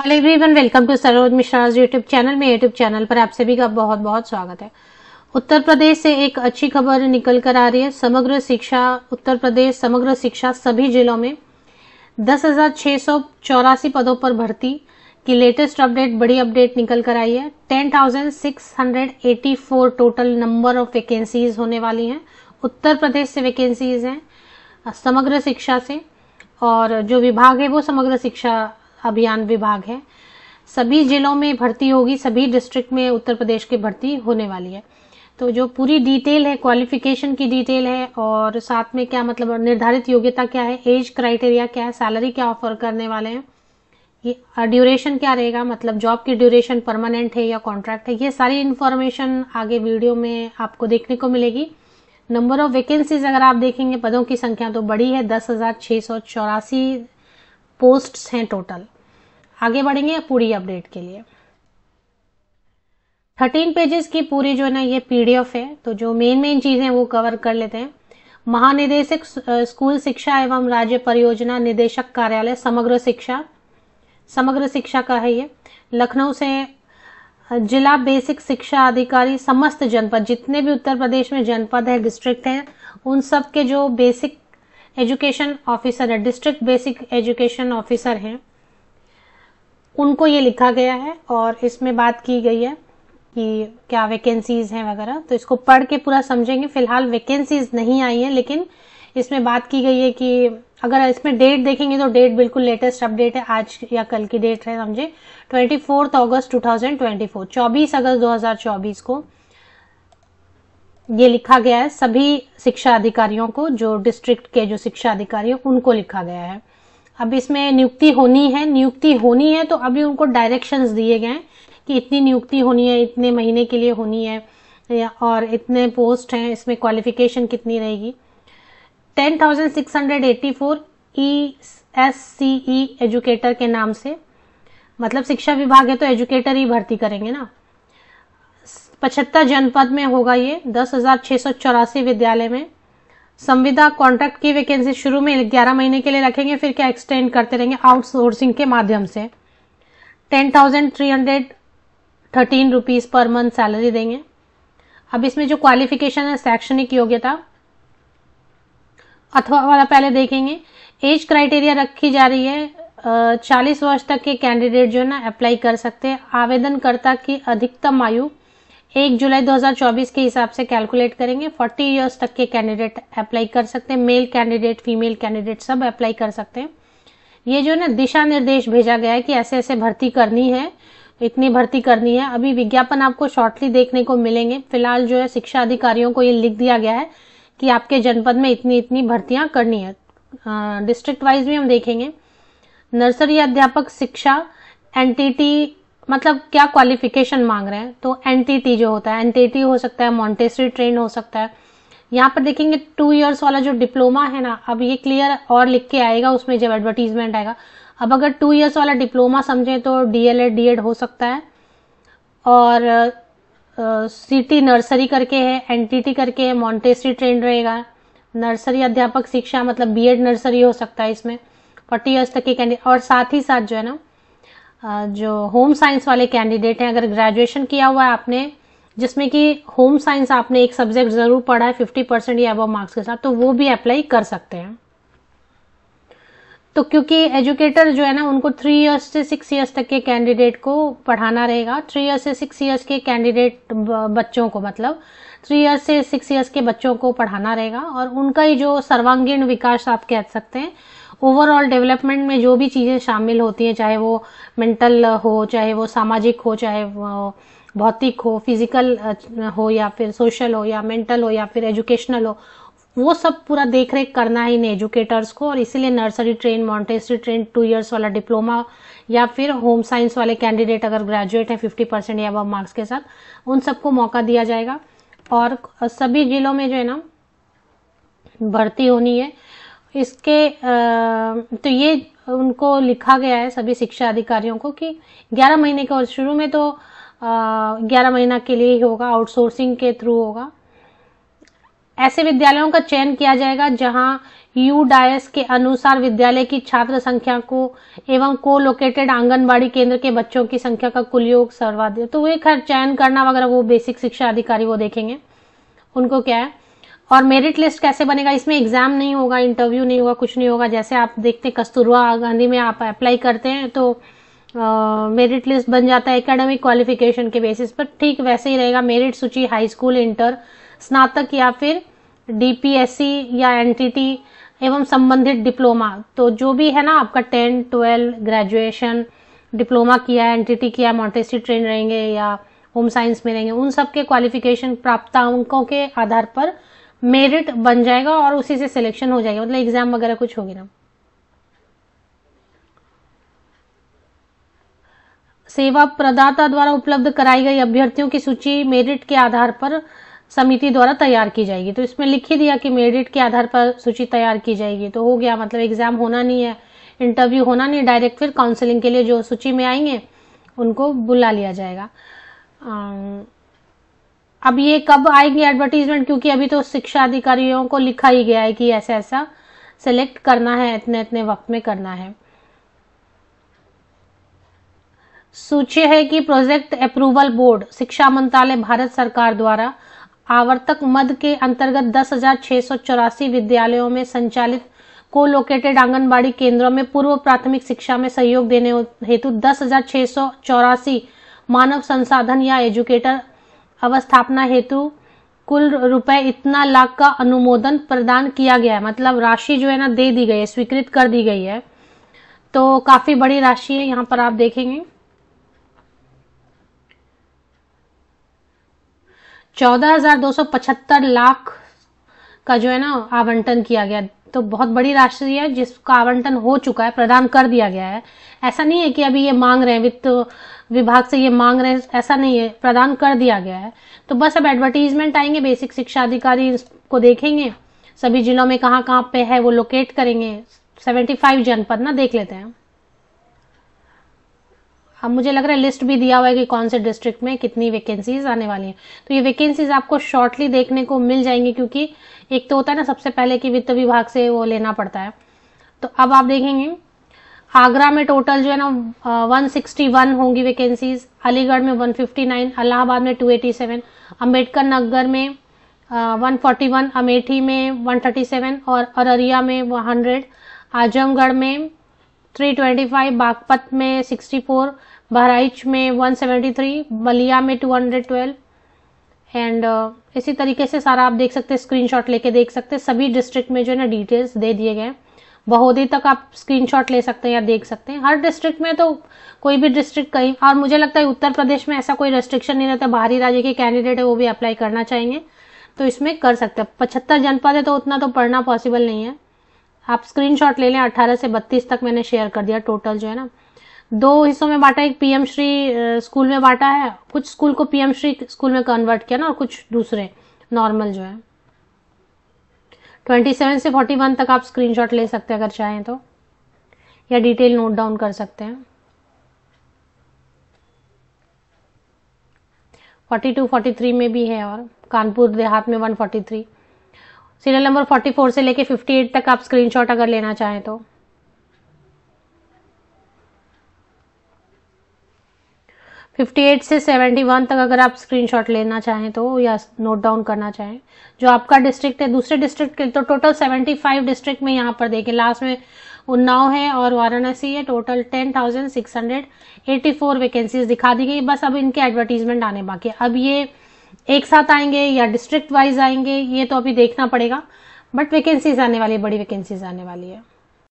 hello everyone welcome to Saroj Mishra YouTube channel में YouTube channel पर आप सभी का बहुत बहुत स्वागत है उत्तर प्रदेश से एक अच्छी खबर निकल कर आ रही है समग्र शिक्षा उत्तर प्रदेश समग्र शिक्षा सभी जिलों में दस हजार छह सौ चौरासी पदों पर भर्ती की लेटेस्ट अपडेट बड़ी अपडेट निकल कर आई है ten thousand six hundred eighty four total number of vacancies होने वाली हैं उत्तर प्रदेश से वैकेंसीज हैं समग्र शिक्षा से और जो विभाग है वो समग्र शिक्षा अभियान विभाग है सभी जिलों में भर्ती होगी सभी डिस्ट्रिक्ट में उत्तर प्रदेश की भर्ती होने वाली है तो जो पूरी डिटेल है क्वालिफिकेशन की डिटेल है और साथ में क्या मतलब निर्धारित योग्यता क्या है एज क्राइटेरिया क्या है सैलरी क्या ऑफर करने वाले हैं ये ड्यूरेशन क्या रहेगा मतलब जॉब की ड्यूरेशन परमानेंट है या कॉन्ट्रैक्ट है ये सारी इन्फॉर्मेशन आगे वीडियो में आपको देखने को मिलेगी नंबर ऑफ वैकेंसीज अगर आप देखेंगे पदों की संख्या तो बड़ी है दस हजार छह सौ चौरासी पोस्ट्स हैं टोटल आगे बढ़ेंगे पूरी अपडेट के लिए थर्टीन पेजेस की पूरी जो है ना ये पीडीएफ है तो जो मेन मेन चीजें वो कवर कर लेते हैं महानिदेशक स्कूल शिक्षा एवं राज्य परियोजना निदेशक कार्यालय समग्र शिक्षा समग्र शिक्षा का है ये लखनऊ से जिला बेसिक शिक्षा अधिकारी समस्त जनपद जितने भी उत्तर प्रदेश में जनपद है डिस्ट्रिक्ट हैं उन सब के जो बेसिक एजुकेशन ऑफिसर है डिस्ट्रिक्ट बेसिक एजुकेशन ऑफिसर हैं उनको ये लिखा गया है और इसमें बात की गई है कि क्या वैकेंसीज हैं वगैरह तो इसको पढ़ के पूरा समझेंगे फिलहाल वैकेंसीज नहीं आई है लेकिन इसमें बात की गई है कि अगर इसमें डेट देखेंगे तो डेट बिल्कुल लेटेस्ट अपडेट है आज या कल की डेट है समझे twenty fourth August two thousand twenty four चौबीस अगस्त दो हजार चौबीस को ये लिखा गया है सभी शिक्षा अधिकारियों को जो डिस्ट्रिक्ट के जो शिक्षा अधिकारी उनको लिखा गया है अब इसमें नियुक्ति होनी है नियुक्ति होनी है तो अभी उनको डायरेक्शंस दिए गए हैं कि इतनी नियुक्ति होनी है इतने महीने के लिए होनी है और इतने पोस्ट हैं इसमें क्वालिफिकेशन कितनी रहेगी ten thousand six hundred eighty four E S C E educator के नाम से मतलब शिक्षा विभाग है तो एजुकेटर ही भर्ती करेंगे ना पचहत्तर जनपद में होगा ये दस हजार छः सौ चौरासी विद्यालय में संविदा कॉन्ट्रैक्ट की वैकेंसी शुरू में ग्यारह महीने के लिए रखेंगे फिर क्या एक्सटेंड करते रहेंगे आउटसोर्सिंग के माध्यम से ten thousand three hundred thirteen rupees per month salary देंगे अब इसमें जो क्वालिफिकेशन है शैक्षणिक योग्यता अथवा वाला पहले देखेंगे एज क्राइटेरिया रखी जा रही है चालीस वर्ष तक के कैंडिडेट जो है ना अप्लाई कर सकते हैं आवेदनकर्ता की अधिकतम आयु एक जुलाई 2024 के हिसाब से कैलकुलेट करेंगे 40 इयर्स तक के कैंडिडेट अप्लाई कर सकते हैं मेल कैंडिडेट फीमेल कैंडिडेट सब अप्लाई कर सकते हैं ये जो है ना दिशा निर्देश भेजा गया है कि ऐसे ऐसे भर्ती करनी है इतनी भर्ती करनी है अभी विज्ञापन आपको शॉर्टली देखने को मिलेंगे फिलहाल जो है शिक्षा अधिकारियों को ये लिख दिया गया है कि आपके जनपद में इतनी इतनी भर्तियां करनी है डिस्ट्रिक्ट वाइज भी हम देखेंगे नर्सरी अध्यापक शिक्षा एनटीटी मतलब क्या क्वालिफिकेशन मांग रहे हैं तो एनटीटी जो होता है एनटीटी हो सकता है मॉन्टेसरी ट्रेन हो सकता है यहाँ पर देखेंगे टू इयर्स वाला जो डिप्लोमा है ना अब ये क्लियर और लिख के आएगा उसमें जब एडवर्टीजमेंट आएगा अब अगर टू इयर्स वाला डिप्लोमा समझें तो डीएलएड डीएड हो सकता है और सिटी नर्सरी करके है एनटीटी करके है मॉन्टेसरी ट्रेन रहेगा नर्सरी अध्यापक शिक्षा मतलब बीएड नर्सरी हो सकता है इसमें फोर्टी ईयर्स तक के कैंडिडेट और साथ ही साथ जो है ना जो होम साइंस वाले कैंडिडेट हैं अगर ग्रेजुएशन किया हुआ है आपने जिसमें कि होम साइंस आपने एक सब्जेक्ट जरूर पढ़ा है फिफ्टी परसेंट या अबव मार्क्स के साथ तो वो भी अप्लाई कर सकते हैं तो क्योंकि एजुकेटर जो है ना उनको थ्री इयर्स से सिक्स इयर्स तक के कैंडिडेट को पढ़ाना रहेगा थ्री इयर्स से सिक्स इयर्स के कैंडिडेट बच्चों को मतलब थ्री इयर्स से सिक्स इयर्स के बच्चों को पढ़ाना रहेगा और उनका ही जो सर्वांगीण विकास आप कह सकते हैं ओवरऑल डेवलपमेंट में जो भी चीज़ें शामिल होती हैं चाहे वो मेंटल हो चाहे वो सामाजिक हो चाहे वो भौतिक हो फिजिकल हो या फिर सोशल हो या मेंटल हो या फिर एजुकेशनल हो वो सब पूरा देख रेख करना है इन एजुकेटर्स को और इसीलिए nursery train montessori train two years वाला डिप्लोमा या फिर होम साइंस वाले कैंडिडेट अगर ग्रेजुएट है फिफ्टी परसेंट या अब मार्क्स के साथ उन सबको मौका दिया जाएगा और सभी जिलों में जो है ना भर्ती होनी है इसके तो ये उनको लिखा गया है सभी शिक्षा अधिकारियों को कि 11 महीने के और शुरू में तो ग्यारह महीना के लिए ही होगा आउटसोर्सिंग के थ्रू होगा ऐसे विद्यालयों का चयन किया जाएगा जहां यू डायस के अनुसार विद्यालय की छात्र संख्या को एवं को लोकेटेड आंगनबाड़ी केंद्र के बच्चों की संख्या का कुल योग सर्वाधिक तो वे खैर चयन करना वगैरह वो बेसिक शिक्षा अधिकारी वो देखेंगे उनको क्या है और मेरिट लिस्ट कैसे बनेगा इसमें एग्जाम नहीं होगा इंटरव्यू नहीं होगा कुछ नहीं होगा जैसे आप देखते हैं कस्तूरबा गांधी में आप अप्लाई करते हैं तो मेरिट uh, लिस्ट बन जाता है एकेडमिक क्वालिफिकेशन के बेसिस पर ठीक वैसे ही रहेगा मेरिट सूची हाई स्कूल इंटर स्नातक या फिर डीपीएससी या एनटीटी एवं संबंधित डिप्लोमा तो जो भी है ना आपका टेन ट्वेल्व ग्रेजुएशन डिप्लोमा किया एनटीटी किया मोटेसी ट्रेन रहेंगे या होम साइंस में रहेंगे उन सब के क्वालिफिकेशन अंकों के आधार पर मेरिट बन जाएगा और उसी से सिलेक्शन हो जाएगा मतलब एग्जाम वगैरह कुछ होगी ना सेवा प्रदाता द्वारा उपलब्ध कराई गई अभ्यर्थियों की सूची मेरिट के आधार पर समिति द्वारा तैयार की जाएगी तो इसमें लिख ही दिया कि मेरिट के आधार पर सूची तैयार की जाएगी तो हो गया मतलब एग्जाम होना नहीं है इंटरव्यू होना नहीं डायरेक्ट फिर काउंसलिंग के लिए जो सूची में आएंगे उनको बुला लिया जाएगा अब ये कब आएगी एडवर्टीजमेंट क्योंकि अभी तो शिक्षा अधिकारियों को लिखा ही गया है कि ऐसा ऐसा सेलेक्ट करना है इतने इतने वक्त में करना है सूची है कि प्रोजेक्ट अप्रूवल बोर्ड शिक्षा मंत्रालय भारत सरकार द्वारा आवर्तक मद के अंतर्गत दस विद्यालयों में संचालित को लोकेटेड आंगनबाड़ी केंद्रों में पूर्व प्राथमिक शिक्षा में सहयोग देने हेतु दस मानव संसाधन या एजुकेटर अवस्थापना हेतु कुल रुपए इतना लाख का अनुमोदन प्रदान किया गया है मतलब राशि जो है ना दे दी गई है स्वीकृत कर दी गई है तो काफी बड़ी राशि है यहाँ पर आप देखेंगे चौदह हजार दो सौ पचहत्तर लाख का जो है ना आवंटन किया गया तो बहुत बड़ी राशि है जिसका आवंटन हो चुका है प्रदान कर दिया गया है ऐसा नहीं है कि अभी ये मांग रहे हैं वित्त विभाग से ये मांग रहे हैं ऐसा नहीं है प्रदान कर दिया गया है तो बस अब एडवर्टीजमेंट आएंगे बेसिक शिक्षा अधिकारी को देखेंगे सभी जिलों में कहाँ कहाँ पे है वो लोकेट करेंगे सेवेंटी जनपद ना देख लेते हैं अब मुझे लग रहा है लिस्ट भी दिया हुआ है कि कौन से डिस्ट्रिक्ट में कितनी वैकेंसीज आने वाली हैं तो ये वैकेंसीज आपको शॉर्टली देखने को मिल जाएंगी क्योंकि एक तो होता है ना सबसे पहले कि वित्त विभाग से वो लेना पड़ता है तो अब आप देखेंगे आगरा में टोटल जो है ना वन सिक्सटी वन होंगी वैकेंसीज अलीगढ़ में वन फिफ्टी नाइन अलाहाबाद में two eighty seven Ambedkar Nagar में वन फोर्टी वन अमेठी में वन थर्टी सेवन और अररिया में हंड्रेड आजमगढ़ में 325 बागपत में 64 बहराइच में 173 बलिया में 212 एंड uh, इसी तरीके से सारा आप देख सकते हैं स्क्रीनशॉट लेके देख सकते हैं सभी डिस्ट्रिक्ट में जो है ना डिटेल्स दे दिए गए बहोदी तक आप स्क्रीनशॉट ले सकते हैं या देख सकते हैं हर डिस्ट्रिक्ट में तो कोई भी डिस्ट्रिक्ट कहीं और मुझे लगता है उत्तर प्रदेश में ऐसा कोई रेस्ट्रिक्शन नहीं रहता बाहरी राज्य के कैंडिडेट है वो भी अप्लाई करना चाहेंगे तो इसमें कर सकते हैं पचहत्तर जनपद है तो उतना तो पढ़ना पॉसिबल नहीं है आप स्क्रीनशॉट ले लें 18 से 32 तक मैंने शेयर कर दिया टोटल जो है ना दो हिस्सों में बांटा एक पीएम श्री स्कूल में बांटा है कुछ स्कूल को पीएम श्री स्कूल में कन्वर्ट किया ना और कुछ दूसरे नॉर्मल जो है 27 से 41 तक आप स्क्रीनशॉट ले सकते हैं अगर चाहें तो या डिटेल नोट डाउन कर सकते हैं 42, 43 में भी है और कानपुर देहात में 143 सीरियल नंबर 44 से लेके 58 तक आप स्क्रीनशॉट अगर लेना चाहें तो फिफ्टी एट से सेवेंटी वन तक अगर आप स्क्रीनशॉट लेना चाहें तो या नोट डाउन करना चाहें जो आपका डिस्ट्रिक्ट है दूसरे डिस्ट्रिक्ट के तो टोटल सेवेंटी फाइव डिस्ट्रिक्ट में यहाँ पर देखें लास्ट में उन्नाव है और वाराणसी है total ten thousand six hundred eighty four vacancies दिखा दी गई बस अब इनके एडवर्टीजमेंट आने बाकी अब ये एक साथ आएंगे या डिस्ट्रिक्ट वाइज आएंगे ये तो अभी देखना पड़ेगा बट वैकेंसीज आने वाली है बड़ी वैकेंसीज आने वाली है